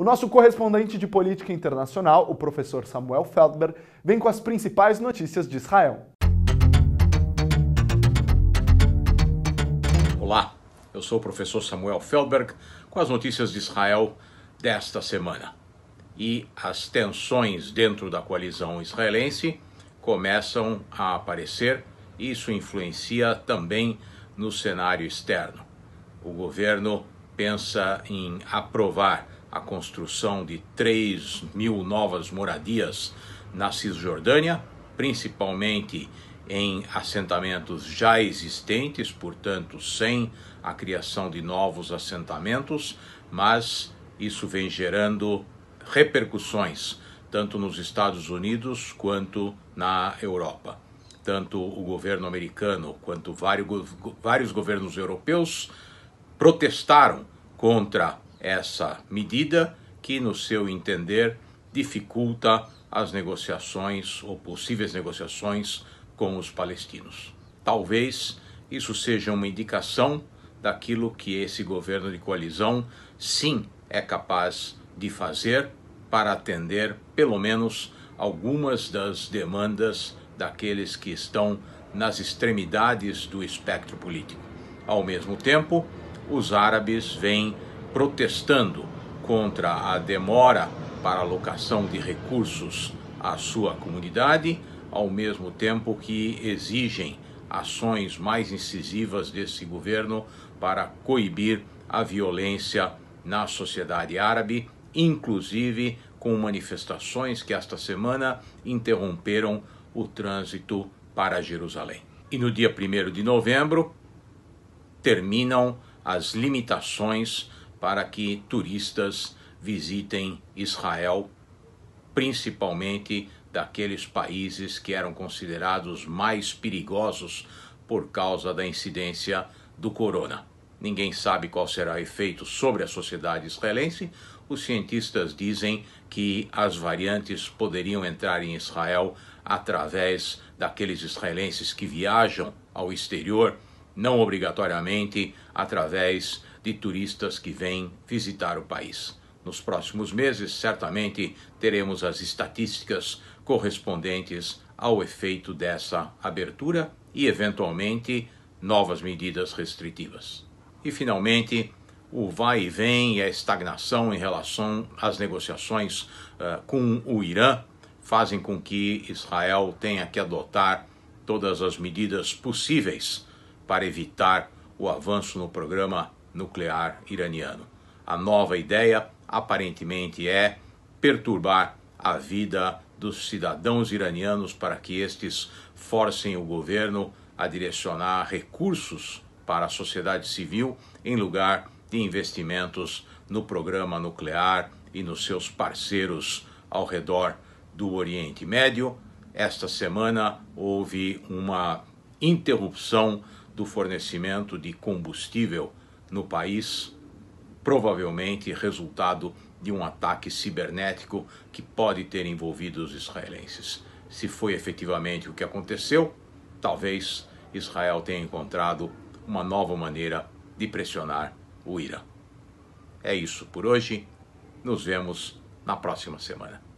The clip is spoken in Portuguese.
O nosso correspondente de política internacional, o professor Samuel Feldberg, vem com as principais notícias de Israel. Olá, eu sou o professor Samuel Feldberg com as notícias de Israel desta semana. E as tensões dentro da coalizão israelense começam a aparecer, e isso influencia também no cenário externo. O governo pensa em aprovar a construção de 3 mil novas moradias na Cisjordânia, principalmente em assentamentos já existentes, portanto, sem a criação de novos assentamentos, mas isso vem gerando repercussões tanto nos Estados Unidos quanto na Europa. Tanto o governo americano quanto vários governos europeus protestaram contra essa medida que, no seu entender, dificulta as negociações ou possíveis negociações com os palestinos. Talvez isso seja uma indicação daquilo que esse governo de coalizão sim é capaz de fazer para atender, pelo menos, algumas das demandas daqueles que estão nas extremidades do espectro político. Ao mesmo tempo, os árabes vêm protestando contra a demora para alocação de recursos à sua comunidade, ao mesmo tempo que exigem ações mais incisivas desse governo para coibir a violência na sociedade árabe, inclusive com manifestações que esta semana interromperam o trânsito para Jerusalém. E no dia 1 de novembro terminam as limitações para que turistas visitem Israel, principalmente daqueles países que eram considerados mais perigosos por causa da incidência do corona. Ninguém sabe qual será o efeito sobre a sociedade israelense. Os cientistas dizem que as variantes poderiam entrar em Israel através daqueles israelenses que viajam ao exterior, não obrigatoriamente através de turistas que vêm visitar o país. Nos próximos meses, certamente teremos as estatísticas correspondentes ao efeito dessa abertura e, eventualmente, novas medidas restritivas. E, finalmente, o vai e vem e a estagnação em relação às negociações uh, com o Irã fazem com que Israel tenha que adotar todas as medidas possíveis para evitar o avanço no programa nuclear iraniano. A nova ideia, aparentemente, é perturbar a vida dos cidadãos iranianos para que estes forcem o governo a direcionar recursos para a sociedade civil em lugar de investimentos no programa nuclear e nos seus parceiros ao redor do Oriente Médio. Esta semana houve uma interrupção do fornecimento de combustível no país, provavelmente resultado de um ataque cibernético que pode ter envolvido os israelenses. Se foi efetivamente o que aconteceu, talvez Israel tenha encontrado uma nova maneira de pressionar o Irã. É isso por hoje. Nos vemos na próxima semana.